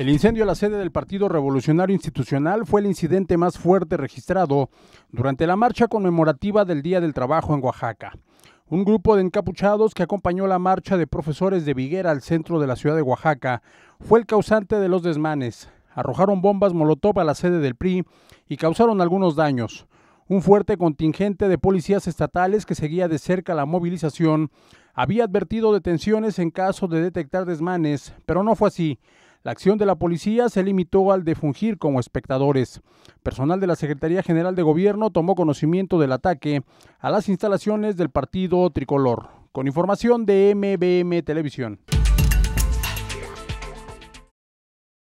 El incendio a la sede del Partido Revolucionario Institucional fue el incidente más fuerte registrado durante la marcha conmemorativa del Día del Trabajo en Oaxaca. Un grupo de encapuchados que acompañó la marcha de profesores de Viguera al centro de la ciudad de Oaxaca fue el causante de los desmanes. Arrojaron bombas molotov a la sede del PRI y causaron algunos daños. Un fuerte contingente de policías estatales que seguía de cerca la movilización había advertido detenciones en caso de detectar desmanes, pero no fue así. La acción de la policía se limitó al de fungir como espectadores. Personal de la Secretaría General de Gobierno tomó conocimiento del ataque a las instalaciones del partido tricolor. Con información de MBM Televisión.